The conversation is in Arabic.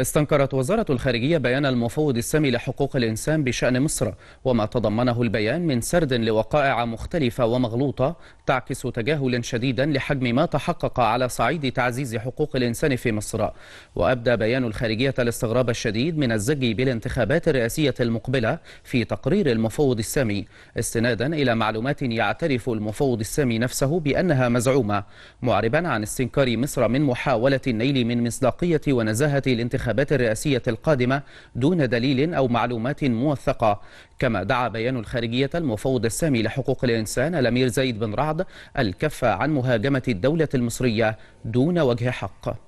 استنكرت وزارة الخارجية بيان المفوض السامي لحقوق الإنسان بشأن مصر وما تضمنه البيان من سرد لوقائع مختلفة ومغلوطة تعكس تجاهلا شديدا لحجم ما تحقق على صعيد تعزيز حقوق الإنسان في مصر وأبدى بيان الخارجية الاستغراب الشديد من الزج بالانتخابات الرئاسية المقبلة في تقرير المفوض السامي استنادا إلى معلومات يعترف المفوض السامي نفسه بأنها مزعومة معربا عن استنكار مصر من محاولة النيل من مصداقية ونزاهة الانتخابات الانتخابات الرئاسية القادمة دون دليل أو معلومات موثقة كما دعا بيان الخارجية المفوض السامي لحقوق الإنسان الأمير زيد بن رعد الكف عن مهاجمة الدولة المصرية دون وجه حق